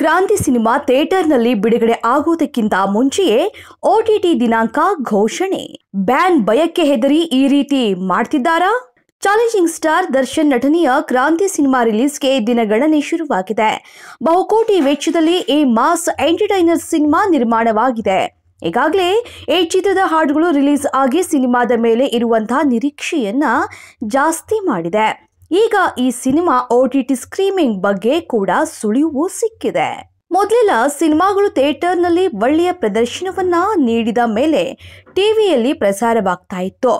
ಕ್ರಾಂತಿ ಸಿನಿಮಾ ಥಿಯೇಟರ್ನಲ್ಲಿ ಬಿಡುಗಡೆ ಆಗುವುದಕ್ಕಿಂತ ಮುಂಚೆಯೇ ಓಟಿಟಿ ದಿನಾಂಕ ಘೋಷಣೆ ಬ್ಯಾನ್ ಭಯಕ್ಕೆ ಹೆದರಿ ಈ ರೀತಿ ಮಾಡ್ತಿದ್ದಾರಾ ಚಾಲೆಂಜಿಂಗ್ ಸ್ಟಾರ್ ದರ್ಶನ್ ನಟನೆಯ ಕ್ರಾಂತಿ ಸಿನಿಮಾ ರಿಲೀಸ್ಗೆ ದಿನಗಣನೆ ಶುರುವಾಗಿದೆ ಬಹುಕೋಟಿ ವೆಚ್ಚದಲ್ಲಿ ಈ ಮಾಸ್ ಎಂಟರ್ಟೈನರ್ ಸಿನಿಮಾ ನಿರ್ಮಾಣವಾಗಿದೆ ಈಗಾಗಲೇ ಈ ಚಿತ್ರದ ಹಾಡುಗಳು ರಿಲೀಸ್ ಆಗಿ ಸಿನಿಮಾದ ಮೇಲೆ ಇರುವಂತಹ ನಿರೀಕ್ಷೆಯನ್ನ ಜಾಸ್ತಿ ಮಾಡಿದೆ ಈಗ ಈ ಸಿನಿಮಾ ಓಟಿಟಿ ಸ್ಕ್ರೀಮಿಂಗ್ ಬಗ್ಗೆ ಕೂಡ ಸುಳಿವು ಸಿಕ್ಕಿದೆ ಮೊದಲೆಲ್ಲ ಸಿನಿಮಾಗಳು ಥಿಯೇಟರ್ನಲ್ಲಿ ಒಳ್ಳೆಯ ಪ್ರದರ್ಶನವನ್ನ ನೀಡಿದ ಮೇಲೆ ಟಿವಿಯಲ್ಲಿ ಪ್ರಸಾರವಾಗ್ತಾ ಇತ್ತು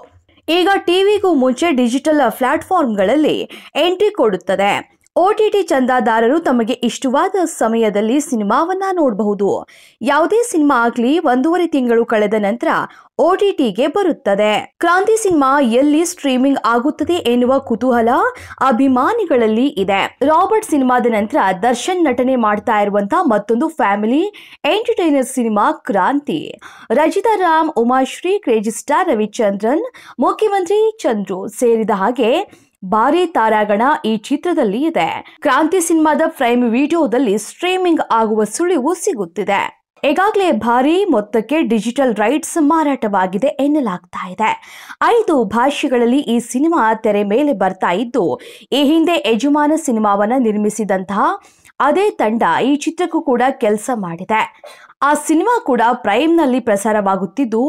ಈಗ ಟಿವಿಗೂ ಮುಂಚೆ ಡಿಜಿಟಲ್ ಪ್ಲಾಟ್ಫಾರ್ಮ್ಗಳಲ್ಲಿ ಎಂಟ್ರಿ ಕೊಡುತ್ತದೆ ಓಟಿಟಿ ಚಂದಾದಾರರು ತಮಗೆ ಇಷ್ಟವಾದ ಸಮಯದಲ್ಲಿ ಸಿನಿಮಾವನ್ನ ನೋಡಬಹುದು ಯಾವುದೇ ಸಿನಿಮಾ ಆಗ್ಲಿ ಒಂದೂವರೆ ತಿಂಗಳು ಕಳೆದ ನಂತರ ಓಟಿಟಿಗೆ ಬರುತ್ತದೆ ಕ್ರಾಂತಿ ಸಿನಿಮಾ ಎಲ್ಲಿ ಸ್ಟ್ರೀಮಿಂಗ್ ಆಗುತ್ತದೆ ಎನ್ನುವ ಕುತೂಹಲ ಅಭಿಮಾನಿಗಳಲ್ಲಿ ಇದೆ ರಾಬರ್ಟ್ ಸಿನಿಮಾದ ನಂತರ ದರ್ಶನ್ ನಟನೆ ಮಾಡ್ತಾ ಇರುವಂತಹ ಮತ್ತೊಂದು family entertainer cinema Kranti Rajitha Ram Umashree crazy star Ravichandran Mukhyamantri Chandru ಸೇರಿದ ಹಾಗೆ ಭಾರಿ ತಾರಾಗಣ ಈ ಚಿತ್ರದಲ್ಲಿ ಇದೆ ಕ್ರಾಂತಿ ಸಿನಿಮಾದ ಪ್ರೈಮ್ ವಿಡಿಯೋದಲ್ಲಿ ಸ್ಟ್ರೀಮಿಂಗ್ ಆಗುವ ಸುಳಿವು ಸಿಗುತ್ತಿದೆ ಈಗಾಗಲೇ ಭಾರಿ ಮೊತ್ತಕ್ಕೆ ಡಿಜಿಟಲ್ ರೈಟ್ಸ್ ಮಾರಾಟವಾಗಿದೆ ಎನ್ನಲಾಗ್ತಾ ಇದೆ ಐದು ಭಾಷೆಗಳಲ್ಲಿ ಈ ಸಿನಿಮಾ ತೆರೆ ಮೇಲೆ ಬರ್ತಾ ಇದ್ದು ಈ ಹಿಂದೆ ಯಜಮಾನ ಸಿನಿಮಾವನ್ನು ನಿರ್ಮಿಸಿದಂತಹ ಅದೇ ತಂಡ ಈ ಚಿತ್ರಕ್ಕೂ ಕೂಡ ಕೆಲಸ ಮಾಡಿದೆ ಆ ಸಿನಿಮಾ ಕೂಡ ಪ್ರೈಮ್ನಲ್ಲಿ ಪ್ರಸಾರವಾಗುತ್ತಿದ್ದು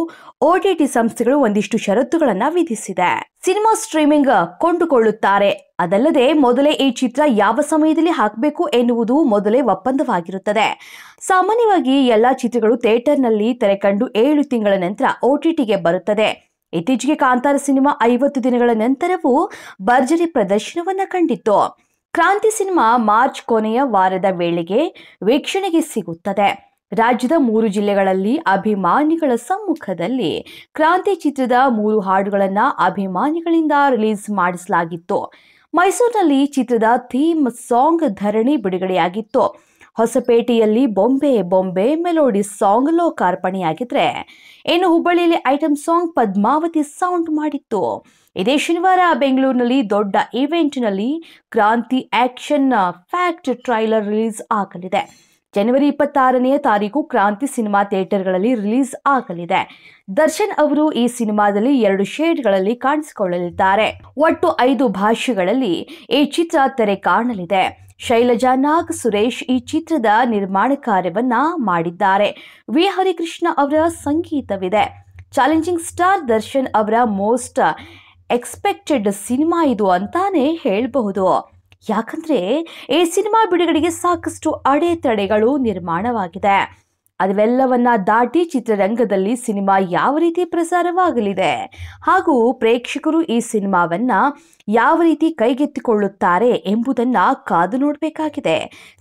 ಒಟಿಟಿ ಸಂಸ್ಥೆಗಳು ಒಂದಿಷ್ಟು ಷರತ್ತುಗಳನ್ನು ವಿಧಿಸಿದೆ ಸಿನಿಮಾ ಸ್ಟ್ರೀಮಿಂಗ್ ಕೊಂಡುಕೊಳ್ಳುತ್ತಾರೆ ಅದಲ್ಲದೆ ಮೊದಲೇ ಈ ಚಿತ್ರ ಯಾವ ಸಮಯದಲ್ಲಿ ಹಾಕಬೇಕು ಎನ್ನುವುದು ಮೊದಲೇ ಒಪ್ಪಂದವಾಗಿರುತ್ತದೆ ಸಾಮಾನ್ಯವಾಗಿ ಎಲ್ಲ ಚಿತ್ರಗಳು ಥಿಯೇಟರ್ನಲ್ಲಿ ತೆರೆ ಕಂಡು ಏಳು ತಿಂಗಳ ನಂತರ ಓಟಿಟಿಗೆ ಬರುತ್ತದೆ ಇತ್ತೀಚೆಗೆ ಕಾಂತಾರ ಸಿನಿಮಾ ಐವತ್ತು ದಿನಗಳ ನಂತರವೂ ಭರ್ಜರಿ ಪ್ರದರ್ಶನವನ್ನ ಕಂಡಿತ್ತು ಕ್ರಾಂತಿ ಸಿನಿಮಾ ಮಾರ್ಚ್ ಕೊನೆಯ ವಾರದ ವೇಳೆಗೆ ವೀಕ್ಷಣೆಗೆ ಸಿಗುತ್ತದೆ ರಾಜ್ಯದ ಮೂರು ಜಿಲ್ಲೆಗಳಲ್ಲಿ ಅಭಿಮಾನಿಗಳ ಸಮ್ಮುಖದಲ್ಲಿ ಕ್ರಾಂತಿ ಚಿತ್ರದ ಮೂರು ಹಾಡುಗಳನ್ನು ಅಭಿಮಾನಿಗಳಿಂದ ರಿಲೀಸ್ ಮಾಡಿಸಲಾಗಿತ್ತು ಮೈಸೂರಿನಲ್ಲಿ ಚಿತ್ರದ ಥೀಮ್ ಸಾಂಗ್ ಧರಣಿ ಬಿಡುಗಡೆಯಾಗಿತ್ತು ಹೊಸಪೇಟೆಯಲ್ಲಿ ಬೊಂಬೆ ಬೊಂಬೆ ಮೆಲೋಡಿ ಸಾಂಗ್ ಲೋಕಾರ್ಪಣೆಯಾಗಿದ್ರೆ ಇನ್ನು ಹುಬ್ಬಳ್ಳಿಯಲ್ಲಿ ಐಟಂ ಸಾಂಗ್ ಪದ್ಮಾವತಿ ಸೌಂಡ್ ಮಾಡಿತ್ತು ಇದೇ ಶನಿವಾರ ಬೆಂಗಳೂರಿನಲ್ಲಿ ದೊಡ್ಡ ಈವೆಂಟ್ನಲ್ಲಿ ಕ್ರಾಂತಿ ಆಕ್ಷನ್ ಫ್ಯಾಕ್ಟ್ ಟ್ರೈಲರ್ ರಿಲೀಸ್ ಆಗಲಿದೆ ಜನವರಿ ಇಪ್ಪತ್ತಾರನೆಯ ತಾರೀಕು ಕ್ರಾಂತಿ ಸಿನಿಮಾ ಥಿಯೇಟರ್ಗಳಲ್ಲಿ ರಿಲೀಸ್ ಆಗಲಿದೆ ದರ್ಶನ್ ಅವರು ಈ ಸಿನಿಮಾದಲ್ಲಿ ಎರಡು ಶೇಡ್ಗಳಲ್ಲಿ ಕಾಣಿಸಿಕೊಳ್ಳಲಿದ್ದಾರೆ ಒಟ್ಟು ಐದು ಭಾಷೆಗಳಲ್ಲಿ ಈ ಚಿತ್ರ ತೆರೆ ಕಾಣಲಿದೆ ಶೈಲಜಾ ನಾಗ್ ಸುರೇಶ್ ಈ ಚಿತ್ರದ ನಿರ್ಮಾಣ ಕಾರ್ಯವನ್ನ ಮಾಡಿದ್ದಾರೆ ವಿ ಹರಿಕೃಷ್ಣ ಅವರ ಸಂಗೀತವಿದೆ ಚಾಲೆಂಜಿಂಗ್ ಸ್ಟಾರ್ ದರ್ಶನ್ ಅವರ ಮೋಸ್ಟ್ ಎಕ್ಸ್ಪೆಕ್ಟೆಡ್ ಸಿನಿಮಾ ಇದು ಅಂತಾನೆ ಹೇಳಬಹುದು ಯಾಕಂದ್ರೆ ಈ ಸಿನಿಮಾ ಬಿಡುಗಡೆಗೆ ಸಾಕಷ್ಟು ಅಡೆತಡೆಗಳು ನಿರ್ಮಾಣವಾಗಿದೆ ಅದೆಲ್ಲವನ್ನ ದಾಟಿ ಚಿತ್ರರಂಗದಲ್ಲಿ ಸಿನಿಮಾ ಯಾವ ರೀತಿ ಪ್ರಸಾರವಾಗಲಿದೆ ಹಾಗೂ ಪ್ರೇಕ್ಷಕರು ಈ ಸಿನಿಮಾವನ್ನ ಯಾವ ರೀತಿ ಕೈಗೆತ್ತಿಕೊಳ್ಳುತ್ತಾರೆ ಎಂಬುದನ್ನ ಕಾದು ನೋಡಬೇಕಾಗಿದೆ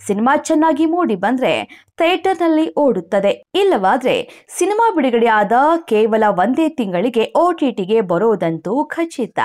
ಸಿನಿಮಾ ಚೆನ್ನಾಗಿ ಮೂಡಿ ಬಂದ್ರೆ ಥಿಯೇಟರ್ನಲ್ಲಿ ಓಡುತ್ತದೆ ಇಲ್ಲವಾದ್ರೆ ಸಿನಿಮಾ ಬಿಡುಗಡೆಯಾದ ಕೇವಲ ಒಂದೇ ತಿಂಗಳಿಗೆ ಟಿಗೆ ಬರೋದಂತೂ ಖಚಿತ